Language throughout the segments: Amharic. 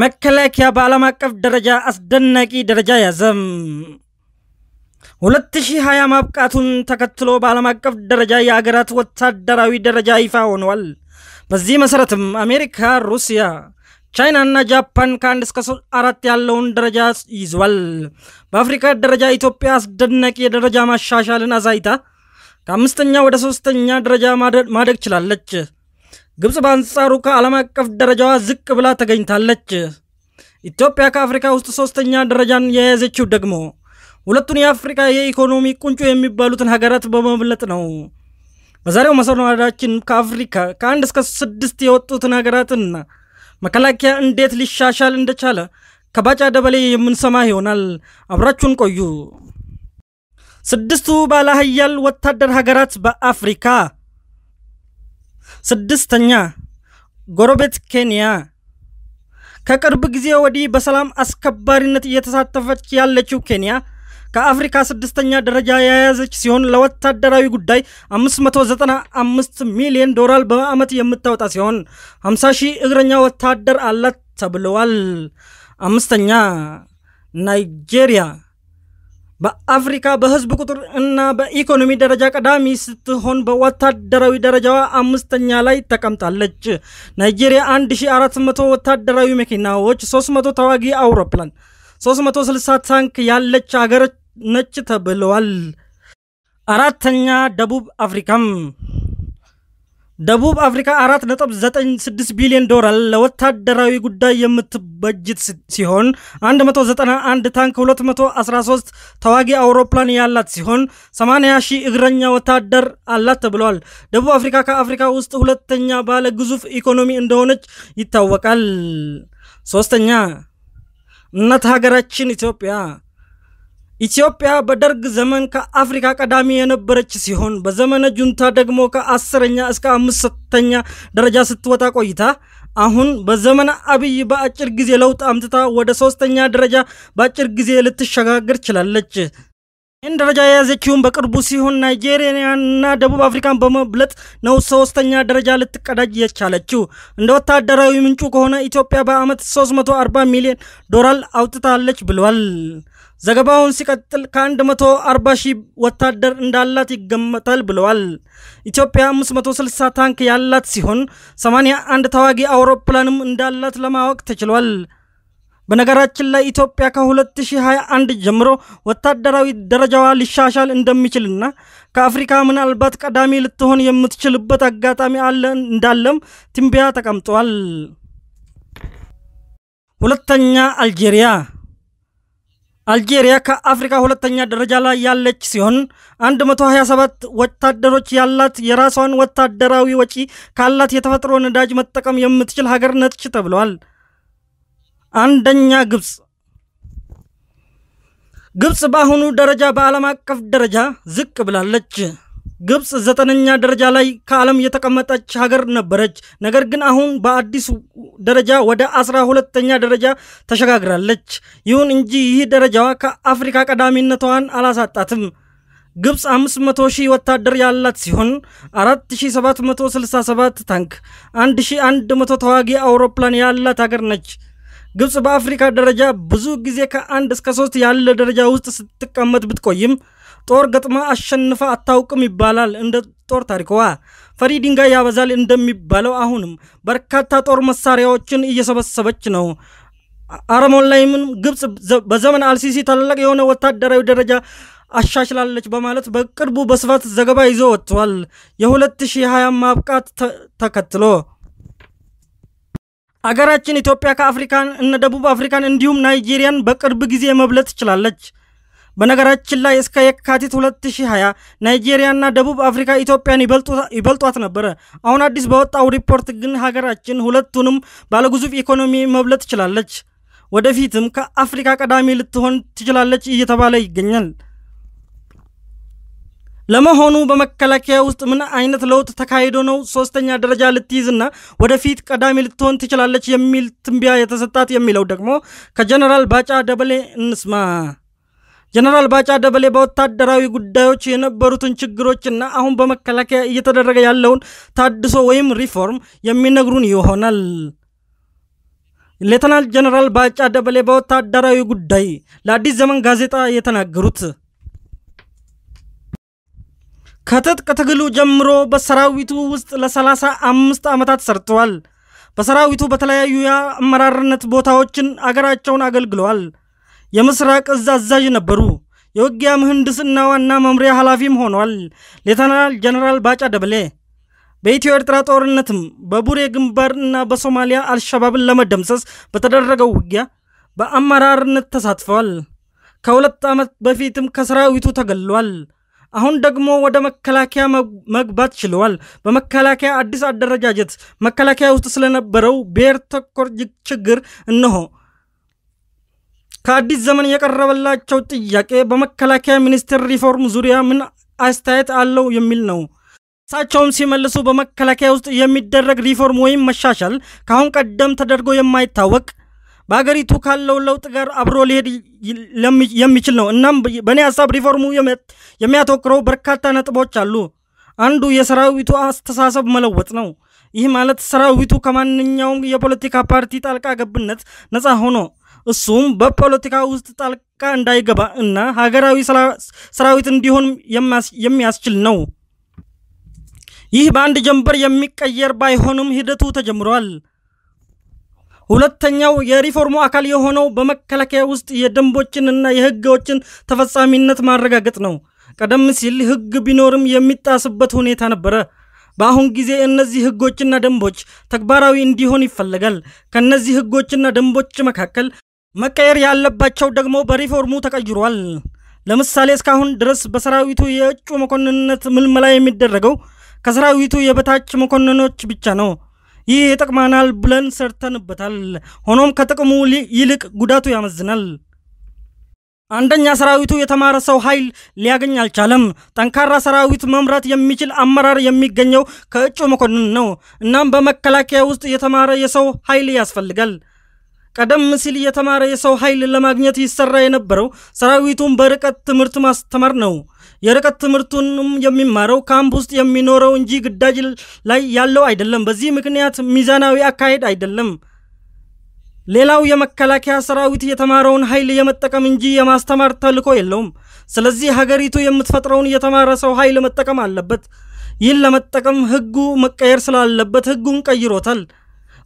መከላከያ በዓለም አቀፍ ደረጃ አስደናቂ ደረጃ ያዘም። 2020 ማብቃቱን ተከትሎ በዓለም አቀፍ ደረጃ የአገራት ወታደራዊ ደረጃ ይፋ ሆኗል። በዚህ መሰረትም አሜሪካ፣ ሩሲያ፣ ቻይና እና ጃፓን ከአንድ እስከ አራት ያለውን ደረጃ ይዟል። በአፍሪካ ደረጃ ኢትዮጵያ አስደናቂ የደረጃ ማሻሻልን አሳይታ ከአምስተኛ ወደ ሶስተኛ ደረጃ ማደግ ችላለች። ግብፅ በአንጻሩ ከዓለም አቀፍ ደረጃዋ ዝቅ ብላ ተገኝታለች። ኢትዮጵያ ከአፍሪካ ውስጥ ሶስተኛ ደረጃን የያዘችው ደግሞ ሁለቱን የአፍሪካ የኢኮኖሚ ቁንጮ የሚባሉትን ሀገራት በመብለጥ ነው። በዛሬው መሰናዳችን ከአፍሪካ ከአንድ እስከ ስድስት የወጡትን ሀገራትና መከላከያ እንዴት ሊሻሻል እንደቻለ ከባጫ ደበሌ የምንሰማ ይሆናል። አብራችሁን ቆዩ። ስድስቱ ባለ ሀያል ወታደር ሀገራት በአፍሪካ ስድስተኛ ጎረቤት ኬንያ ከቅርብ ጊዜ ወዲህ በሰላም አስከባሪነት እየተሳተፈች ያለችው ኬንያ ከአፍሪካ ስድስተኛ ደረጃ የያዘች ሲሆን ለወታደራዊ ጉዳይ 595 ሚሊዮን ዶላር በዓመት የምታወጣ ሲሆን 50 ሺህ እግረኛ ወታደር አላት ተብለዋል። አምስተኛ ናይጄሪያ በአፍሪካ በህዝብ ቁጥር እና በኢኮኖሚ ደረጃ ቀዳሚ ስትሆን በወታደራዊ ደረጃዋ አምስተኛ ላይ ተቀምጣለች። ናይጄሪያ 1400 ወታደራዊ መኪናዎች፣ 300 ተዋጊ አውሮፕላን፣ 360 ታንክ ያለች አገር ነች ተብለዋል። አራተኛ ደቡብ አፍሪካም ደቡብ አፍሪካ 4.96 ቢሊዮን ዶላር ለወታደራዊ ጉዳይ የምትበጅት ሲሆን 191 ታንክ፣ 213 ተዋጊ አውሮፕላን ያላት ሲሆን 80 ሺህ እግረኛ ወታደር አላት ተብሏል። ደቡብ አፍሪካ ከአፍሪካ ውስጥ ሁለተኛ ባለ ግዙፍ ኢኮኖሚ እንደሆነች ይታወቃል። ሶስተኛ እናት ሀገራችን ኢትዮጵያ ኢትዮጵያ በደርግ ዘመን ከአፍሪካ ቀዳሚ የነበረች ሲሆን በዘመነ ጁንታ ደግሞ ከአስረኛ እስከ አምስተኛ ደረጃ ስትወጣ ቆይታ አሁን በዘመነ አብይ በአጭር ጊዜ ለውጥ አምጥታ ወደ ሶስተኛ ደረጃ በአጭር ጊዜ ልትሸጋገር ችላለች። ይህን ደረጃ የያዘችውን በቅርቡ ሲሆን ናይጄሪያና ደቡብ አፍሪካን በመብለጥ ነው ሶስተኛ ደረጃ ልትቀዳጅ የቻለችው። እንደ ወታደራዊ ምንጩ ከሆነ ኢትዮጵያ በዓመት 340 ሚሊዮን ዶላር አውጥታለች ብሏል። ዘገባውን ሲቀጥል ከ140 ሺህ ወታደር እንዳላት ይገመታል ብለዋል። ኢትዮጵያ 560 ታንክ ያላት ሲሆን 81 ተዋጊ አውሮፕላንም እንዳላት ለማወቅ ተችሏል። በነገራችን ላይ ኢትዮጵያ ከ2021 ጀምሮ ወታደራዊ ደረጃዋ ሊሻሻል እንደሚችልና ከአፍሪካ ምናልባት ቀዳሚ ልትሆን የምትችልበት አጋጣሚ አለ እንዳለም ትንበያ ተቀምጧል። ሁለተኛ አልጄሪያ። አልጄሪያ ከአፍሪካ ሁለተኛ ደረጃ ላይ ያለች ሲሆን 127 ወታደሮች ያላት የራሷን ወታደራዊ ወጪ ካላት የተፈጥሮ ነዳጅ መጠቀም የምትችል ሀገር ነች ተብለዋል። አንደኛ ግብፅ ግብፅ በአሁኑ ደረጃ በዓለም አቀፍ ደረጃ ዝቅ ብላለች። ግብፅ ዘጠነኛ ደረጃ ላይ ከዓለም የተቀመጠች ሀገር ነበረች። ነገር ግን አሁን በአዲሱ ደረጃ ወደ አስራ ሁለተኛ ደረጃ ተሸጋግራለች። ይሁን እንጂ ይህ ደረጃዋ ከአፍሪካ ቀዳሚነቷን አላሳጣትም። ግብፅ 500 ሺህ ወታደር ያላት ሲሆን 4767 ታንክ፣ 1100 ተዋጊ አውሮፕላን ያላት ሀገር ነች። ግብፅ በአፍሪካ ደረጃ ብዙ ጊዜ ከአንድ እስከ ሶስት ያለ ደረጃ ውስጥ ስትቀመጥ ብትቆይም ጦር ገጥማ አሸንፋ አታውቅም ይባላል። እንደ ጦር ታሪክዋ ፈሪ ድንጋይ ያበዛል እንደሚባለው አሁንም በርካታ ጦር መሳሪያዎችን እየሰበሰበች ነው። አረሞን ላይም ግብፅ በዘመን አልሲሲ ታላቅ የሆነ ወታደራዊ ደረጃ አሻሽላለች በማለት በቅርቡ በስፋት ዘገባ ይዞ ወጥቷል። የ2020 ማብቃት ተከትሎ አገራችን ኢትዮጵያ ከአፍሪካን እነ ደቡብ አፍሪካን እንዲሁም ናይጄሪያን በቅርብ ጊዜ መብለጥ ትችላለች። በነገራችን ላይ እስከ የካቲት 2020 ናይጄሪያና ደቡብ አፍሪካ ኢትዮጵያን ይበልጧት ነበረ። አሁን አዲስ በወጣው ሪፖርት ግን ሀገራችን ሁለቱንም ባለግዙፍ ኢኮኖሚ መብለጥ ትችላለች። ወደፊትም ከአፍሪካ ቀዳሚ ልትሆን ትችላለች እየተባለ ይገኛል። ለመሆኑ በመከላከያ ውስጥ ምን አይነት ለውጥ ተካሂዶ ነው ሶስተኛ ደረጃ ልትይዝና ወደፊት ቀዳሚ ልትሆን ትችላለች የሚል ትንቢያ የተሰጣት የሚለው ደግሞ ከጀነራል ባጫ ደበሌ እንስማ። ጀነራል ባጫ ደበሌ በወታደራዊ ጉዳዮች የነበሩትን ችግሮችና አሁን በመከላከያ እየተደረገ ያለውን ታድሶ ወይም ሪፎርም የሚነግሩን ይሆናል። ሌተናል ጀነራል ባጫ ደበሌ በወታደራዊ ጉዳይ ለአዲስ ዘመን ጋዜጣ የተናገሩት ከትጥቅ ትግሉ ጀምሮ በሰራዊቱ ውስጥ ለሰላሳ አምስት ዓመታት ሰርተዋል። በሰራዊቱ በተለያዩ የአመራርነት ቦታዎችን አገራቸውን አገልግለዋል። የምስራቅ እዝ አዛዥ ነበሩ። የውጊያ ምህንድስና ዋና መምሪያ ኃላፊም ሆኗል። ሌተናል ጀነራል ባጫ ደበሌ በኢትዮ ኤርትራ ጦርነትም በቡሬ ግንባር እና በሶማሊያ አልሸባብን ለመደምሰስ በተደረገው ውጊያ በአመራርነት ተሳትፈዋል። ከሁለት ዓመት በፊትም ከሰራዊቱ ተገልሏል። አሁን ደግሞ ወደ መከላከያ መግባት ችለዋል። በመከላከያ አዲስ አደረጃጀት መከላከያ ውስጥ ስለነበረው ብሔር ተኮር ችግር እነሆ ከአዲስ ዘመን የቀረበላቸው ጥያቄ በመከላከያ ሚኒስቴር ሪፎርም ዙሪያ ምን አስተያየት አለው የሚል ነው። እሳቸውም ሲመልሱ በመከላከያ ውስጥ የሚደረግ ሪፎርም ወይም መሻሻል ከአሁን ቀደም ተደርጎ የማይታወቅ በሀገሪቱ ካለው ለውጥ ጋር አብሮ ሊሄድ የሚችል ነው። እናም በእኔ ሀሳብ ሪፎርሙ የሚያተኩረው በርካታ ነጥቦች አሉ። አንዱ የሰራዊቱ አስተሳሰብ መለወጥ ነው። ይህ ማለት ሰራዊቱ ከማንኛውም የፖለቲካ ፓርቲ ጣልቃ ገብነት ነፃ ሆኖ እሱም በፖለቲካ ውስጥ ጣልቃ እንዳይገባ እና ሀገራዊ ሰራዊት እንዲሆን የሚያስችል ነው። ይህ በአንድ ጀንበር የሚቀየር ባይሆንም ሂደቱ ተጀምሯል። ሁለተኛው የሪፎርሙ አካል የሆነው በመከላከያ ውስጥ የደንቦችንና የህጎችን ተፈጻሚነት ማረጋገጥ ነው። ቀደም ሲል ህግ ቢኖርም የሚጣስበት ሁኔታ ነበረ። በአሁን ጊዜ እነዚህ ሕጎችና ደንቦች ተግባራዊ እንዲሆን ይፈለጋል። ከእነዚህ ሕጎችና ደንቦች መካከል መቀየር ያለባቸው ደግሞ በሪፎርሙ ተቀይሯል። ለምሳሌ እስካሁን ድረስ በሰራዊቱ የእጩ መኮንንነት ምልመላ የሚደረገው ከሰራዊቱ የበታች መኮንኖች ብቻ ነው። ይህ ይጠቅማናል ብለን ሰርተንበታል። ሆኖም ከጥቅሙ ይልቅ ጉዳቱ ያመዝናል። አንደኛ ሰራዊቱ የተማረ ሰው ኃይል ሊያገኝ አልቻለም። ጠንካራ ሰራዊት መምራት የሚችል አመራር የሚገኘው ከእጩ መኮንን ነው። እናም በመከላከያ ውስጥ የተማረ የሰው ኃይል ያስፈልጋል። ቀደም ሲል የተማረ የሰው ኃይል ለማግኘት ይሰራ የነበረው ሰራዊቱን በርቀት ትምህርት ማስተማር ነው። የርቀት ትምህርቱንም የሚማረው ካምፕ ውስጥ የሚኖረው እንጂ ግዳጅ ላይ ያለው አይደለም። በዚህ ምክንያት ሚዛናዊ አካሄድ አይደለም። ሌላው የመከላከያ ሰራዊት የተማረውን ኃይል የመጠቀም እንጂ የማስተማር ተልዕኮ የለውም። ስለዚህ ሀገሪቱ የምትፈጥረውን የተማረ ሰው ኃይል መጠቀም አለበት። ይህን ለመጠቀም ህጉ መቀየር ስላለበት ህጉን ቀይሮታል።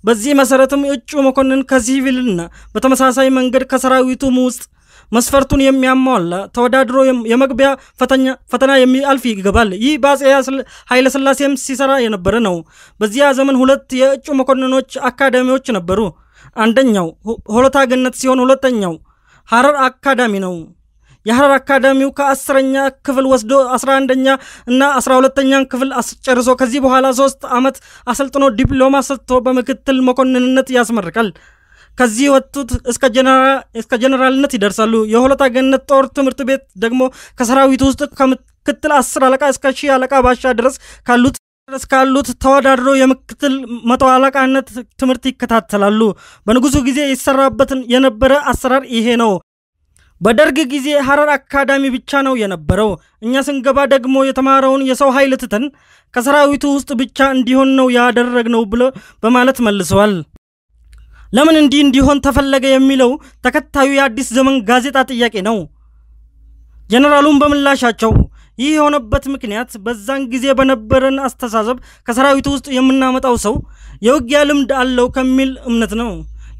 በዚህ መሰረትም እጩ መኮንን ከሲቪልና በተመሳሳይ መንገድ ከሰራዊቱም ውስጥ መስፈርቱን የሚያሟላ ተወዳድሮ የመግቢያ ፈተና የሚያልፍ ይገባል። ይህ በአፄ ኃይለሥላሴም ሲሰራ የነበረ ነው። በዚያ ዘመን ሁለት የእጩ መኮንኖች አካዳሚዎች ነበሩ። አንደኛው ሆለታ ገነት ሲሆን ሁለተኛው ሐረር አካዳሚ ነው። የሐረር አካዳሚው ከአስረኛ ክፍል ወስዶ 11ኛ እና 12ተኛን ክፍል አስጨርሶ ከዚህ በኋላ ሶስት ዓመት አሰልጥኖ ዲፕሎማ ሰጥቶ በምክትል መኮንንነት ያስመርቃል። ከዚህ ወጡት እስከ ጀነራልነት ይደርሳሉ። የሆለታ ገነት ጦር ትምህርት ቤት ደግሞ ከሰራዊቱ ውስጥ ከምክትል አስር አለቃ እስከ ሺህ አለቃ ባሻ ድረስ ካሉት ድረስ ካሉት ተወዳድሮ የምክትል መቶ አለቃነት ትምህርት ይከታተላሉ። በንጉሱ ጊዜ ይሰራበት የነበረ አሰራር ይሄ ነው። በደርግ ጊዜ ሐረር አካዳሚ ብቻ ነው የነበረው። እኛ ስንገባ ደግሞ የተማረውን የሰው ኃይል ትተን ከሰራዊቱ ውስጥ ብቻ እንዲሆን ነው ያደረግነው ብሎ በማለት መልሰዋል። ለምን እንዲህ እንዲሆን ተፈለገ የሚለው ተከታዩ የአዲስ ዘመን ጋዜጣ ጥያቄ ነው። ጀነራሉም በምላሻቸው ይህ የሆነበት ምክንያት በዛን ጊዜ በነበረን አስተሳሰብ ከሰራዊቱ ውስጥ የምናመጣው ሰው የውጊያ ልምድ አለው ከሚል እምነት ነው።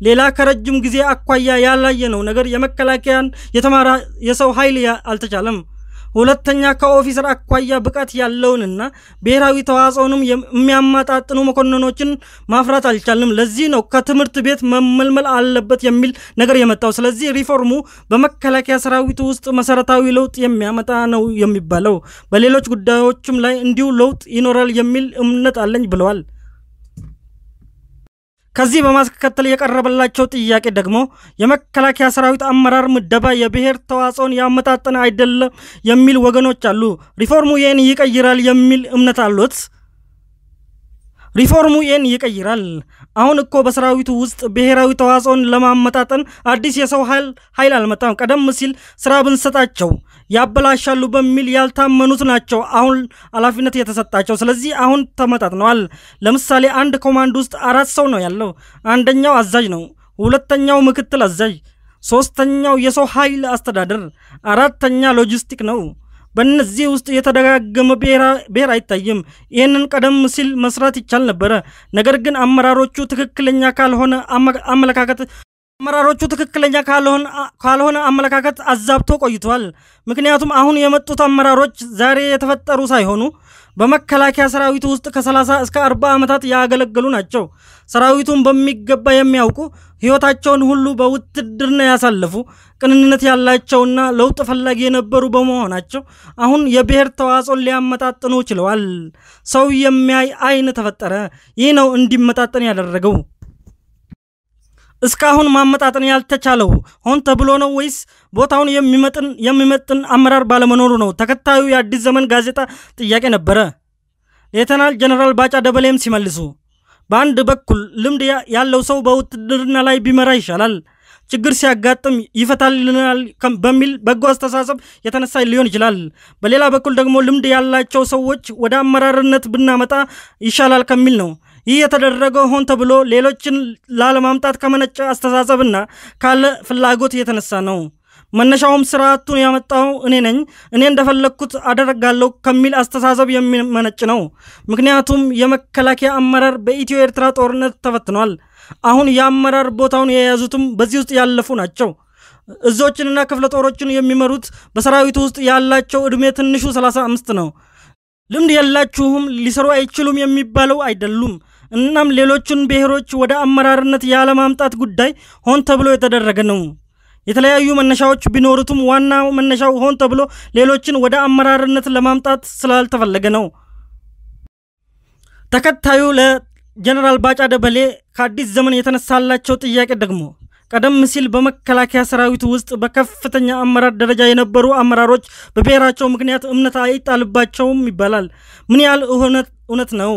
ሌላ ከረጅም ጊዜ አኳያ ያላየነው ነገር የመከላከያን የተማረ የሰው ኃይል አልተቻለም። ሁለተኛ ከኦፊሰር አኳያ ብቃት ያለውንና ብሔራዊ ተዋጽኦንም የሚያማጣጥኑ መኮንኖችን ማፍራት አልቻልንም። ለዚህ ነው ከትምህርት ቤት መመልመል አለበት የሚል ነገር የመጣው። ስለዚህ ሪፎርሙ በመከላከያ ሰራዊቱ ውስጥ መሰረታዊ ለውጥ የሚያመጣ ነው የሚባለው። በሌሎች ጉዳዮችም ላይ እንዲሁ ለውጥ ይኖራል የሚል እምነት አለኝ ብለዋል። ከዚህ በማስከተል የቀረበላቸው ጥያቄ ደግሞ የመከላከያ ሰራዊት አመራር ምደባ የብሔር ተዋጽኦን ያመጣጠነ አይደለም የሚል ወገኖች አሉ። ሪፎርሙ ይህን ይቀይራል የሚል እምነት አሉት? ሪፎርሙ ይህን ይቀይራል። አሁን እኮ በሰራዊቱ ውስጥ ብሔራዊ ተዋጽኦን ለማመጣጠን አዲስ የሰው ኃይል አልመጣም። ቀደም ሲል ስራ ብንሰጣቸው ያበላሻሉ በሚል ያልታመኑት ናቸው አሁን ኃላፊነት የተሰጣቸው። ስለዚህ አሁን ተመጣጥነዋል። ለምሳሌ አንድ ኮማንድ ውስጥ አራት ሰው ነው ያለው። አንደኛው አዛዥ ነው፣ ሁለተኛው ምክትል አዛዥ፣ ሶስተኛው የሰው ኃይል አስተዳደር፣ አራተኛ ሎጂስቲክ ነው። በእነዚህ ውስጥ የተደጋገመ ብሔር አይታይም። ይህንን ቀደም ሲል መስራት ይቻል ነበረ። ነገር ግን አመራሮቹ ትክክለኛ ካልሆነ አመለካከት አመራሮቹ ትክክለኛ ካልሆነ አመለካከት አዛብቶ ቆይቷል። ምክንያቱም አሁን የመጡት አመራሮች ዛሬ የተፈጠሩ ሳይሆኑ በመከላከያ ሰራዊቱ ውስጥ ከ30 እስከ 40 ዓመታት ያገለገሉ ናቸው። ሰራዊቱን በሚገባ የሚያውቁ ሕይወታቸውን ሁሉ በውትድርና ያሳለፉ ቅንነት ያላቸውና ለውጥ ፈላጊ የነበሩ በመሆናቸው አሁን የብሔር ተዋጽኦን ሊያመጣጥኑ ችለዋል። ሰው የሚያይ አይን ተፈጠረ። ይህ ነው እንዲመጣጠን ያደረገው። እስካሁን ማመጣጠን ያልተቻለው ሆን ተብሎ ነው ወይስ ቦታውን የሚመጥን አመራር ባለመኖሩ ነው? ተከታዩ የአዲስ ዘመን ጋዜጣ ጥያቄ ነበረ። ሌተናል ጀነራል ባጫ ደበሌም ሲመልሱ በአንድ በኩል ልምድ ያለው ሰው በውትድርና ላይ ቢመራ ይሻላል፣ ችግር ሲያጋጥም ይፈታልናል በሚል በጎ አስተሳሰብ የተነሳ ሊሆን ይችላል። በሌላ በኩል ደግሞ ልምድ ያላቸው ሰዎች ወደ አመራርነት ብናመጣ ይሻላል ከሚል ነው። ይህ የተደረገው ሆን ተብሎ ሌሎችን ላለማምጣት ከመነጨ አስተሳሰብና ካለ ፍላጎት የተነሳ ነው። መነሻውም ስርዓቱን ያመጣው እኔ ነኝ፣ እኔ እንደፈለግኩት አደረጋለሁ ከሚል አስተሳሰብ የሚመነጭ ነው። ምክንያቱም የመከላከያ አመራር በኢትዮ ኤርትራ ጦርነት ተፈትኗል። አሁን የአመራር ቦታውን የያዙትም በዚህ ውስጥ ያለፉ ናቸው። እዞችንና ክፍለ ጦሮችን የሚመሩት በሰራዊቱ ውስጥ ያላቸው ዕድሜ ትንሹ 35 ነው። ልምድ የላችሁም ሊሰሩ አይችሉም የሚባለው አይደሉም። እናም ሌሎቹን ብሔሮች ወደ አመራርነት ያለማምጣት ጉዳይ ሆን ተብሎ የተደረገ ነው። የተለያዩ መነሻዎች ቢኖሩትም ዋና መነሻው ሆን ተብሎ ሌሎችን ወደ አመራርነት ለማምጣት ስላልተፈለገ ነው። ተከታዩ ለጀነራል ባጫ ደበሌ ከአዲስ ዘመን የተነሳላቸው ጥያቄ ደግሞ ቀደም ሲል በመከላከያ ሰራዊት ውስጥ በከፍተኛ አመራር ደረጃ የነበሩ አመራሮች በብሔራቸው ምክንያት እምነት አይጣልባቸውም ይባላል። ምን ያህል እውነት ነው?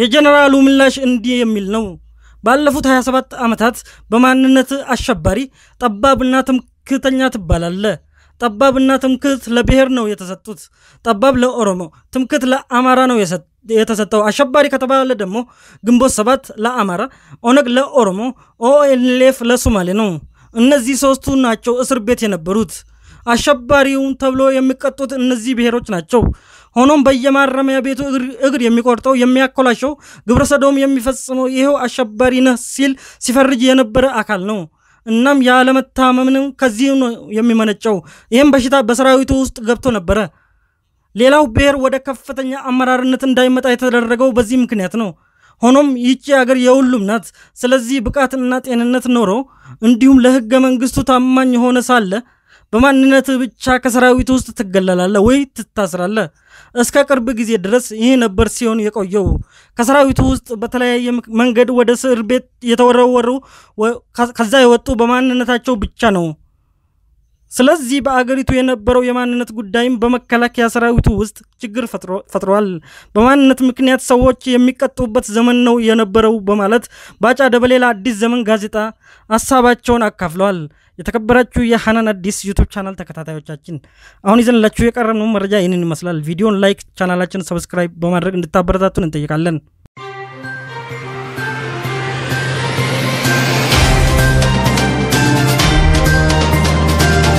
የጀነራሉ ምላሽ እንዲህ የሚል ነው። ባለፉት 27 ዓመታት በማንነት አሸባሪ ጠባብና ትምክህተኛ ትባላለ። ጠባብና ትምክህት ለብሔር ነው የተሰጡት። ጠባብ ለኦሮሞ፣ ትምክህት ለአማራ ነው የተሰጠው። አሸባሪ ከተባለ ደግሞ ግንቦት ሰባት ለአማራ፣ ኦነግ ለኦሮሞ፣ ኦኤልኤፍ ለሶማሌ ነው። እነዚህ ሶስቱ ናቸው እስር ቤት የነበሩት። አሸባሪውን ተብሎ የሚቀጡት እነዚህ ብሔሮች ናቸው። ሆኖም በየማረሚያ ቤቱ እግር የሚቆርጠው የሚያኮላሸው፣ ግብረሰዶም የሚፈጽመው ይኸው አሸባሪ ነህ ሲል ሲፈርጅ የነበረ አካል ነው። እናም ያለመታመምንም ከዚህ ነው የሚመነጨው። ይህም በሽታ በሰራዊቱ ውስጥ ገብቶ ነበረ። ሌላው ብሔር ወደ ከፍተኛ አመራርነት እንዳይመጣ የተደረገው በዚህ ምክንያት ነው። ሆኖም ይቺ አገር የሁሉም ናት። ስለዚህ ብቃትና ጤንነት ኖሮ እንዲሁም ለሕገ መንግስቱ ታማኝ የሆነ ሳለ በማንነትህ ብቻ ከሰራዊት ውስጥ ትገለላለህ ወይ ትታስራለህ። እስከ ቅርብ ጊዜ ድረስ ይህ ነበር ሲሆን የቆየው። ከሰራዊቱ ውስጥ በተለያየ መንገድ ወደ እስር ቤት የተወረወሩ ከዛ የወጡ በማንነታቸው ብቻ ነው። ስለዚህ በአገሪቱ የነበረው የማንነት ጉዳይም በመከላከያ ሰራዊቱ ውስጥ ችግር ፈጥሯል። በማንነት ምክንያት ሰዎች የሚቀጡበት ዘመን ነው የነበረው በማለት ባጫ ደበሌላ አዲስ ዘመን ጋዜጣ ሀሳባቸውን አካፍለዋል። የተከበራችሁ የሀናን አዲስ ዩቱብ ቻናል ተከታታዮቻችን አሁን ይዘንላችሁ የቀረብነው መረጃ ይህንን ይመስላል። ቪዲዮን ላይክ፣ ቻናላችን ሰብስክራይብ በማድረግ እንድታበረታቱን እንጠይቃለን።